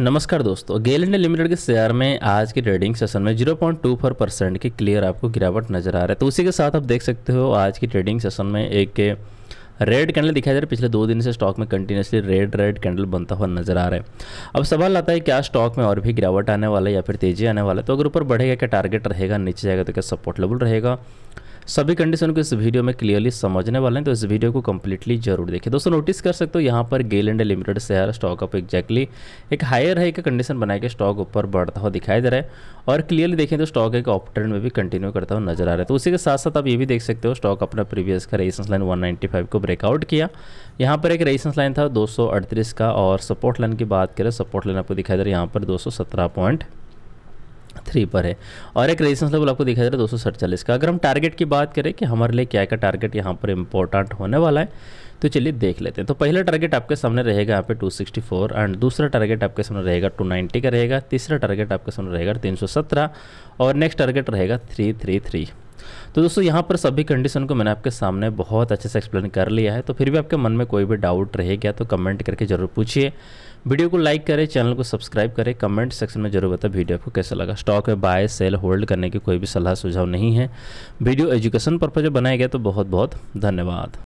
नमस्कार दोस्तों GAIL India Limited के शेयर में आज के ट्रेडिंग सेशन में 0.24 परसेंट की क्लियर आपको गिरावट नजर आ रहा है तो उसी के साथ आप देख सकते हो आज की ट्रेडिंग सेशन में एक रेड कैंडल दिखाई दे रहा है पिछले दो दिन से स्टॉक में कंटिन्यूसली रेड रेड कैंडल बनता हुआ नजर आ रहा है अब सवाल आता है क्या स्टॉक में और भी गिरावट आने वाला है या फिर तेजी आने वाला है तो अगर ऊपर बढ़ेगा क्या टारगेट रहेगा नीचे जाएगा तो क्या सपोर्ट लेवल रहेगा सभी कंडीशन को इस वीडियो में क्लियरली समझने वाले हैं तो इस वीडियो को कम्प्लीटली जरूर देखिए दोस्तों नोटिस कर सकते हो यहाँ पर GAIL and Limited share stock up exactly एक हायर हाई का कंडीशन बना के स्टॉक ऊपर बढ़ता हुआ दिखाई दे रहा है और क्लियरली देखें तो स्टॉक एक ऑप ट्रेंड में भी कंटिन्यू करता हुआ नजर आ रहा है तो उसी के साथ साथ आप ये भी देख सकते हो स्टॉक अपना प्रीवियस का रेजिस्टेंस लाइन वन को ब्रेकआउट किया यहाँ पर एक रेजिस्टेंस लाइन था दो का और सपोर्ट लाइन की बात करें सपोर्ट लाइन आपको दिखाई दे रहा है यहाँ पर दो पॉइंट थ्री पर है और एक रेजिस्टेंस लेवल आपको दिखाई दे रहा है दो सौ का अगर हम टारगेट की बात करें कि हमारे लिए क्या क्या टारगेट यहाँ पर इंपॉर्टेंट होने वाला है तो चलिए देख लेते हैं तो पहला टारगेट आपके सामने रहेगा यहाँ पे 264 एंड दूसरा टारगेट आपके सामने रहेगा 290 का रहेगा तीसरा टारगेट आपके सामने रहेगा 317 और नेक्स्ट टारगेट रहेगा 333 तो दोस्तों यहाँ पर सभी कंडीशन को मैंने आपके सामने बहुत अच्छे से एक्सप्लेन कर लिया है तो फिर भी आपके मन में कोई भी डाउट रहेगा तो कमेंट करके जरूर पूछिए वीडियो को लाइक करें चैनल को सब्सक्राइब करें कमेंट सेक्शन में जरूर बताएं वीडियो आपको कैसा लगा स्टॉक में बाय सेल होल्ड करने की कोई भी सलाह सुझाव नहीं है वीडियो एजुकेशन पर्पज बनाया गया तो बहुत बहुत धन्यवाद